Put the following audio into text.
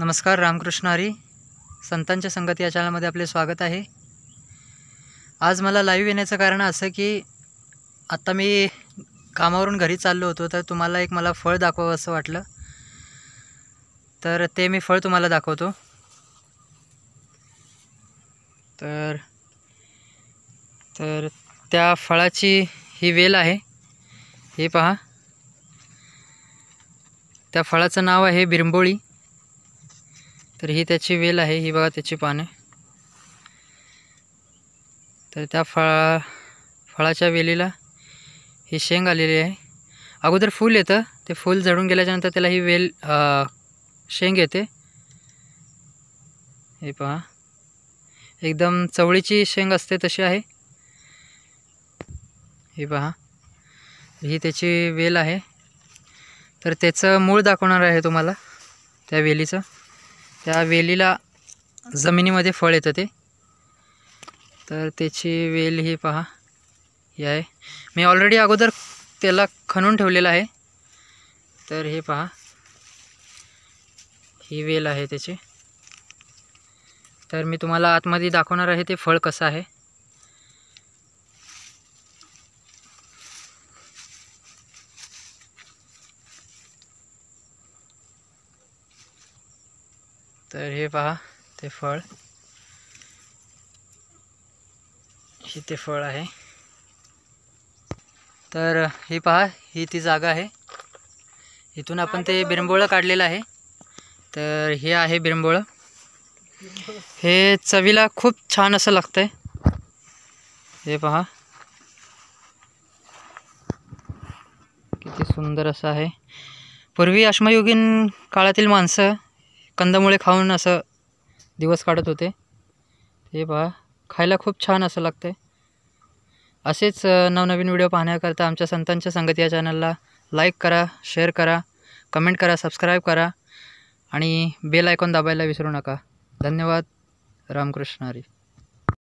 नमस्कार रामकृष्ण हरी संतांच्या संगत या चॅनलमध्ये आपले स्वागत आहे आज मला लाईव्ह येण्याचं कारण असं की आत्ता मी कामावरून घरी चाललो होतो तर तुम्हाला एक मला फळ दाखवावं असं वाटलं तर ते मी फळ तुम्हाला दाखवतो तर तर त्या फळाची ही वेल आहे हे पहा त्या फळाचं नाव आहे बिरंबोळी तर ही त्याची वेल आहे ही बघा त्याची पाने तर त्या फळा फळाच्या वेलीला ही शेंग आलेली आहे अगोदर फूल येतं ते फूल जडून गेल्याच्यानंतर त्याला ही वेल शेंग येते हे पहा एकदम चवळीची शेंग असते तशी आहे हे पहा ही त्याची वेल आहे तर त्याचं मूळ दाखवणार आहे तुम्हाला त्या वेलीचं त्या वेलीला जमिनीमध्ये फळ येतं ते तर त्याची वेल ही पहा ही आहे मी ऑलरेडी अगोदर त्याला खणून ठेवलेलं आहे तर हे पहा ही वेल आहे त्याची तर मी तुम्हाला आतमध्ये दाखवणार आहे ते फळ कसं आहे तर हे पहा ते फळ हे ते फळ आहे तर हे पहा ही ती जागा आहे इथून आपण ते बिरंबोळं काढलेलं आहे तर हे आहे बिरंबोळं हे चवीला खूप छान असं लागतंय हे पहा किती सुंदर असं आहे पूर्वी अश्मयुगीन काळातील माणसं कंदमुळे खाऊन असं दिवस काढत होते हे पहा खायला खूप छान असं लागते असेच नवनवीन व्हिडिओ पाहण्याकरता आमच्या संतांच्या संगत या चॅनलला लाईक करा शेअर करा कमेंट करा सबस्क्राईब करा आणि बेल आयकॉन दाबायला विसरू नका धन्यवाद रामकृष्ण हरी